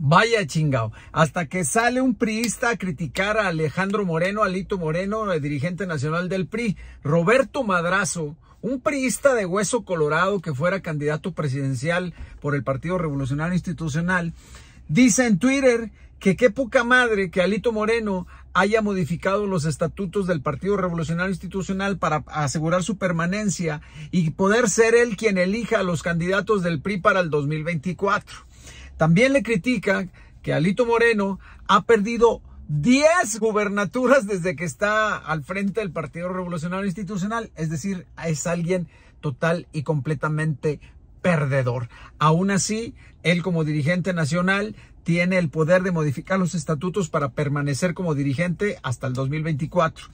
Vaya chingao, Hasta que sale un priista a criticar a Alejandro Moreno, Alito Moreno, el dirigente nacional del PRI, Roberto Madrazo, un priista de hueso colorado que fuera candidato presidencial por el Partido Revolucionario Institucional, dice en Twitter que qué poca madre que Alito Moreno haya modificado los estatutos del Partido Revolucionario Institucional para asegurar su permanencia y poder ser él quien elija a los candidatos del PRI para el 2024. También le critica que Alito Moreno ha perdido 10 gubernaturas desde que está al frente del Partido Revolucionario Institucional. Es decir, es alguien total y completamente perdedor. Aún así, él como dirigente nacional tiene el poder de modificar los estatutos para permanecer como dirigente hasta el 2024.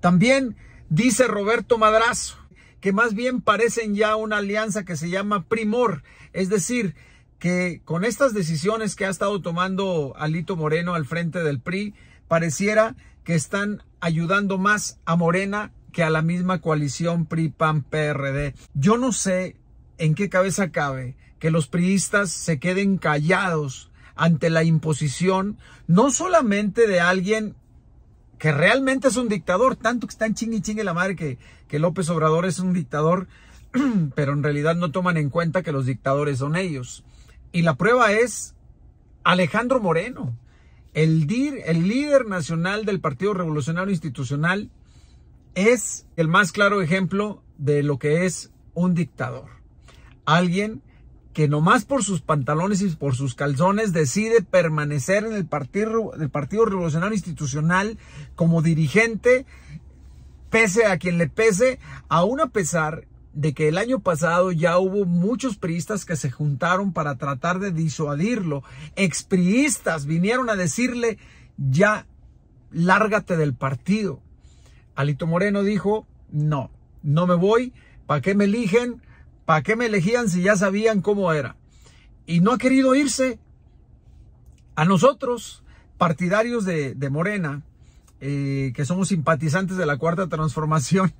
También dice Roberto Madrazo que más bien parecen ya una alianza que se llama Primor, es decir, que con estas decisiones que ha estado tomando Alito Moreno al frente del PRI, pareciera que están ayudando más a Morena que a la misma coalición PRI-PAN-PRD. Yo no sé en qué cabeza cabe que los priistas se queden callados ante la imposición, no solamente de alguien que realmente es un dictador, tanto que están chingue chingue la madre que López Obrador es un dictador, pero en realidad no toman en cuenta que los dictadores son ellos. Y la prueba es Alejandro Moreno, el, DIR, el líder nacional del Partido Revolucionario Institucional, es el más claro ejemplo de lo que es un dictador. Alguien que nomás por sus pantalones y por sus calzones decide permanecer en el Partido, el partido Revolucionario Institucional como dirigente, pese a quien le pese, aún a pesar de que el año pasado ya hubo muchos priistas que se juntaron para tratar de disuadirlo. Expriistas vinieron a decirle, ya, lárgate del partido. Alito Moreno dijo, no, no me voy, ¿para qué me eligen? ¿Para qué me elegían si ya sabían cómo era? Y no ha querido irse. A nosotros, partidarios de, Morena, eh, que somos simpatizantes de la Cuarta Transformación,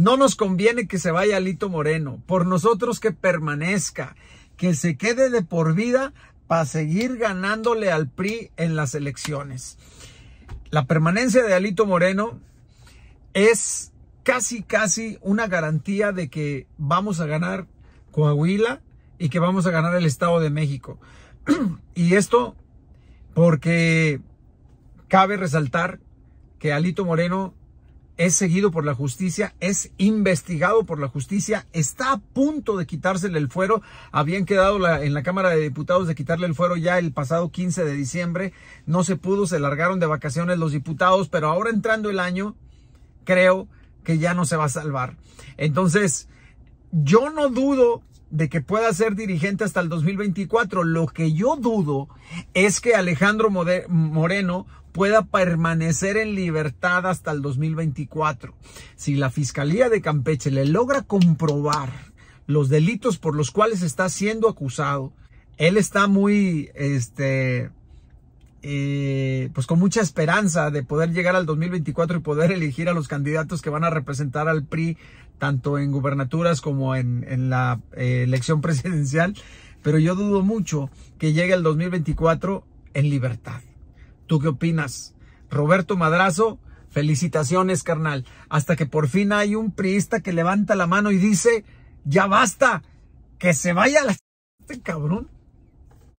no nos conviene que se vaya Alito Moreno. Por nosotros que permanezca, que se quede de por vida para seguir ganándole al PRI en las elecciones. La permanencia de Alito Moreno es casi, casi una garantía de que vamos a ganar Coahuila y que vamos a ganar el Estado de México. y esto porque cabe resaltar que Alito Moreno es seguido por la justicia, es investigado por la justicia, está a punto de quitársele el fuero. Habían quedado en la Cámara de Diputados de quitarle el fuero ya el pasado 15 de diciembre. No se pudo, se largaron de vacaciones los diputados, pero ahora entrando el año, creo que ya no se va a salvar. Entonces, yo no dudo de que pueda ser dirigente hasta el 2024. Lo que yo dudo es que Alejandro Moreno pueda permanecer en libertad hasta el 2024. Si la Fiscalía de Campeche le logra comprobar los delitos por los cuales está siendo acusado, él está muy, este, eh, pues con mucha esperanza de poder llegar al 2024 y poder elegir a los candidatos que van a representar al PRI, tanto en gubernaturas como en, en la eh, elección presidencial. Pero yo dudo mucho que llegue el 2024 en libertad. ¿Tú qué opinas? Roberto Madrazo, felicitaciones, carnal. Hasta que por fin hay un priista que levanta la mano y dice, ya basta, que se vaya la... Este cabrón.